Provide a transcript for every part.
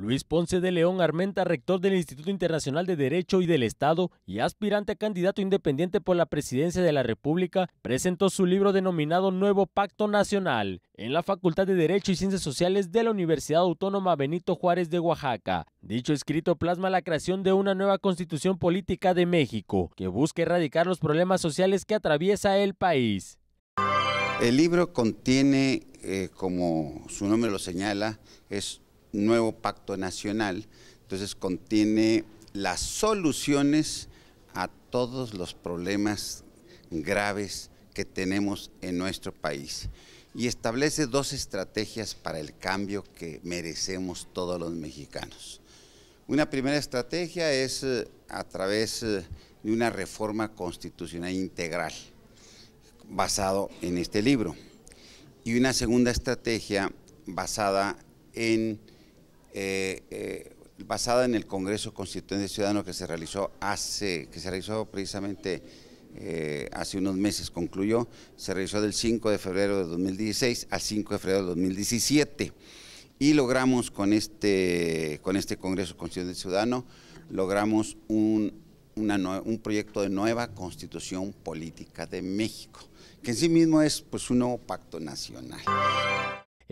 Luis Ponce de León Armenta, rector del Instituto Internacional de Derecho y del Estado y aspirante a candidato independiente por la presidencia de la República, presentó su libro denominado Nuevo Pacto Nacional en la Facultad de Derecho y Ciencias Sociales de la Universidad Autónoma Benito Juárez de Oaxaca. Dicho escrito plasma la creación de una nueva constitución política de México que busca erradicar los problemas sociales que atraviesa el país. El libro contiene, eh, como su nombre lo señala, es nuevo pacto nacional. Entonces contiene las soluciones a todos los problemas graves que tenemos en nuestro país y establece dos estrategias para el cambio que merecemos todos los mexicanos. Una primera estrategia es eh, a través eh, de una reforma constitucional integral basado en este libro y una segunda estrategia basada en eh, eh, basada en el Congreso Constituyente Ciudadano que se realizó hace, que se realizó precisamente eh, hace unos meses, concluyó, se realizó del 5 de febrero de 2016 al 5 de febrero de 2017 y logramos con este, con este Congreso Constituyente Ciudadano, logramos un, un proyecto de nueva Constitución Política de México, que en sí mismo es pues un nuevo pacto nacional.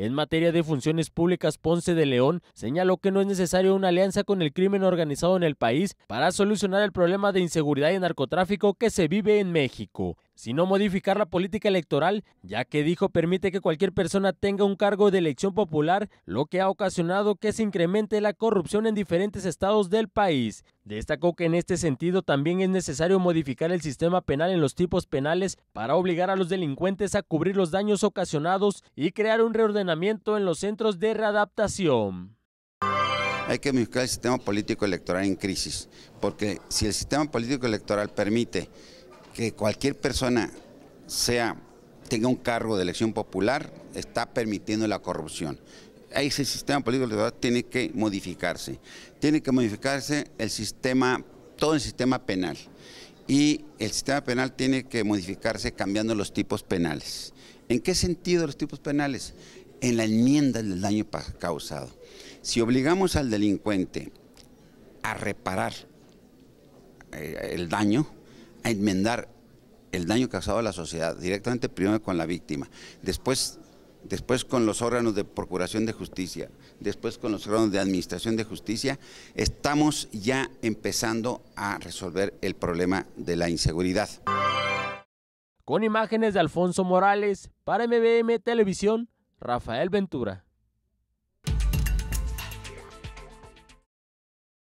En materia de funciones públicas, Ponce de León señaló que no es necesario una alianza con el crimen organizado en el país para solucionar el problema de inseguridad y narcotráfico que se vive en México sino modificar la política electoral, ya que dijo permite que cualquier persona tenga un cargo de elección popular, lo que ha ocasionado que se incremente la corrupción en diferentes estados del país. Destacó que en este sentido también es necesario modificar el sistema penal en los tipos penales para obligar a los delincuentes a cubrir los daños ocasionados y crear un reordenamiento en los centros de readaptación. Hay que modificar el sistema político electoral en crisis, porque si el sistema político electoral permite que cualquier persona tenga un cargo de elección popular, está permitiendo la corrupción ese sistema político tiene que modificarse. Tiene que modificarse el sistema, todo el sistema penal. Y el sistema penal tiene que modificarse cambiando los tipos penales. ¿En qué sentido los tipos penales? En la enmienda del daño causado. Si obligamos al delincuente a reparar eh, el daño, a enmendar el daño causado a la sociedad, directamente primero con la víctima, después después con los órganos de Procuración de Justicia, después con los órganos de Administración de Justicia, estamos ya empezando a resolver el problema de la inseguridad. Con imágenes de Alfonso Morales, para MBM Televisión, Rafael Ventura.